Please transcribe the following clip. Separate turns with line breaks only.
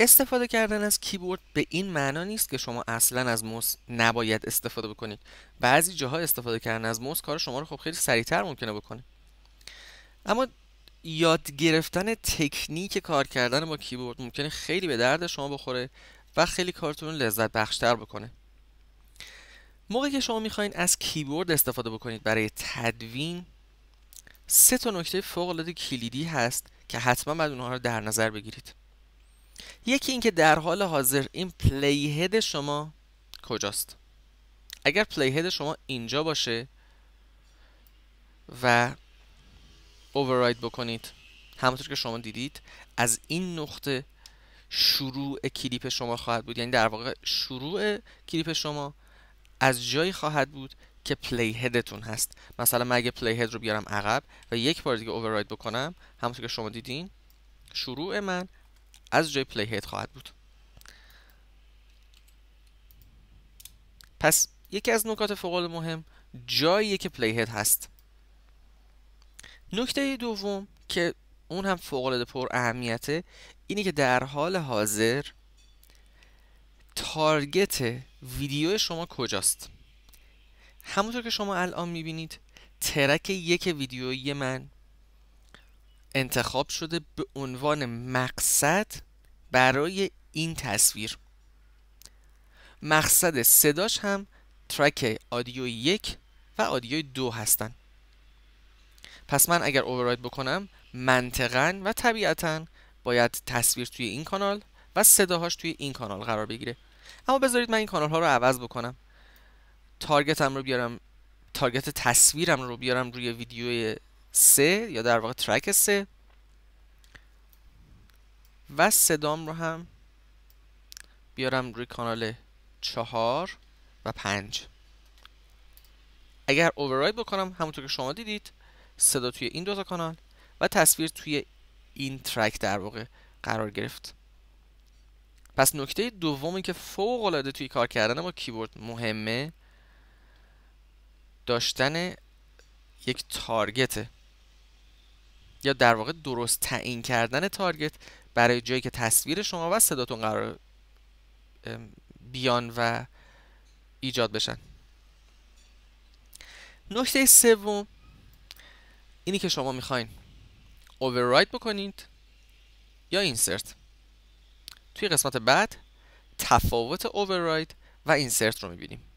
استفاده کردن از کیبورد به این معنا نیست که شما اصلا از موس نباید استفاده بکنید بعضی جاها استفاده کردن از موس کار شما رو خب خیلی سریعتر ممکنه بکنه اما یاد گرفتن تکنیک کار کردن با کیبورد ممکنه خیلی به درد شما بخوره و خیلی کارتون رو لذت بخشتر بکنه موقعی که شما میخواین از کیبورد استفاده بکنید برای تدوین سه تا نکته فوق العاده کلیدی هست که حتما باید اونها رو در نظر بگیرید یکی اینکه در حال حاضر این پلی هد شما کجاست اگر پلی هد شما اینجا باشه و اوورراید بکنید همونطور که شما دیدید از این نقطه شروع کلیپ شما خواهد بود یعنی در واقع شروع کلیپ شما از جایی خواهد بود که پلی هدتون هست مثلا من اگه پلی هد رو بیارم عقب و یک بار دیگه اوورراید بکنم همونطور که شما دیدین شروع من از جای پلی هید خواهد بود پس یکی از نکات فوق مهم جایی که پلی هید هست نکته دوم که اون هم فوق پر اهمیته اینه که در حال حاضر تارگت ویدیو شما کجاست همونطور که شما الان میبینید ترک یک ویدیویی من انتخاب شده به عنوان مقصد برای این تصویر مقصد صداش هم ترک آدیو یک و آدیو دو هستن پس من اگر اوورراید بکنم منطقا و طبیعتا باید تصویر توی این کانال و صداهاش توی این کانال قرار بگیره اما بذارید من این کانال ها رو عوض بکنم تارگتم رو بیارم تارگت تصویرم رو بیارم روی ویدیو سه یا در واقع ترک سه و صدام رو هم بیارم روی کانال چهار و پنج اگر اوورراید بکنم همونطور که شما دیدید صدا توی این دوتا کانال و تصویر توی این ترک در واقع قرار گرفت پس نکته دومی که فوق العاده توی کار کردن با کیبورد مهمه داشتن یک تارگته یا در واقع درست تعیین کردن تارگت برای جایی که تصویر شما و صداتون قرار بیان و ایجاد بشن نکته سوم اینی که شما میخواین اوورراید بکنید یا اینسرت توی قسمت بعد تفاوت اوورراید و اینسرت رو میبینیم